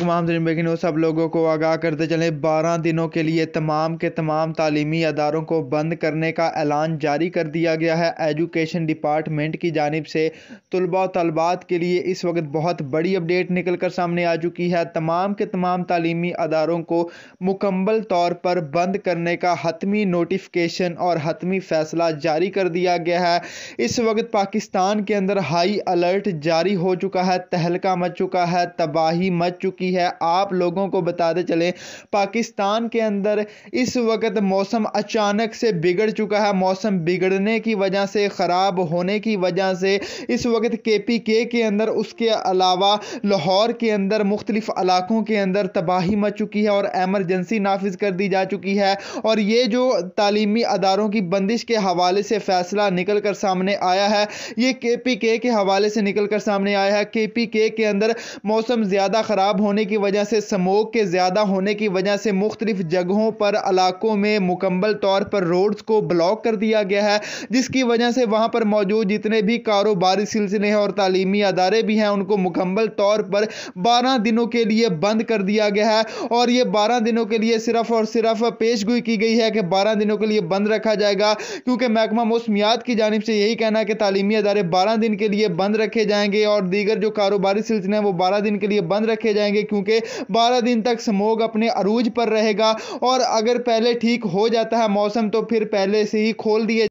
तमाम जिनबेगिन सब लोगों को आगाह करते चले बारह दिनों के लिए तमाम के तमाम तालीमी अदारों को बंद करने का ऐलान जारी कर दिया गया है एजुकेशन डिपार्टमेंट की जानब से तलबा तलबात के लिए इस वक्त बहुत बड़ी अपडेट निकल कर सामने आ चुकी है तमाम के तमाम तालीमी अदारों को मुकम्मल तौर पर बंद करने का हतमी नोटिफिकेशन और हतमी फैसला जारी कर दिया गया है इस वक्त पाकिस्तान के अंदर हाई अलर्ट जारी हो चुका है तहलका मच चुका है तबाही मच चुकी रही है आप लोगों को बताते चले पाकिस्तान के अंदर इस वक्त मौसम अचानक से बिगड़ चुका है मौसम बिगड़ने की वजह से ख़राब होने की वजह से इस वक्त के पी के के अंदर उसके अलावा लाहौर के अंदर मुख्तलिफ़ इलाकों के अंदर तबाही मच चुकी है और एमरजेंसी नाफिज कर दी जा चुकी है और ये जो तालीमी अदारों की बंदिश के हवाले से फ़ैसला निकल कर सामने आया है ये के पी के के हवाले से निकल कर सामने आया है के पी के के अंदर मौसम ज़्यादा ख़राब होने होने की वजह से स्मोक के ज़्यादा होने की वजह से मुख्तलिफ़ जगहों पर इलाकों में मुकम्मल तौर पर रोड्स को ब्लॉक कर दिया गया है जिसकी वजह से वहाँ पर मौजूद जितने भी कारोबारी सिलसिले हैं और तालीमी अदारे भी हैं उनको मुकम्मल तौर पर बारह दिनों के लिए बंद कर दिया गया है और ये बारह दिनों के लिए सिर्फ और सिर्फ पेश गोई की गई है कि बारह दिनों के लिए बंद रखा जाएगा क्योंकि महकमा मौसमियात की जानब से यही कहना है कि तालीमी अदारे बारह दिन के लिए बंद रखे जाएंगे और दीगर जो कारोबारी सिलसिले हैं वो बारह दिन के लिए बंद रखे जाएंगे क्योंकि बारह दिन तक स्मोग अपने अरूज पर रहेगा और अगर पहले ठीक हो जाता है मौसम तो फिर पहले से ही खोल दिए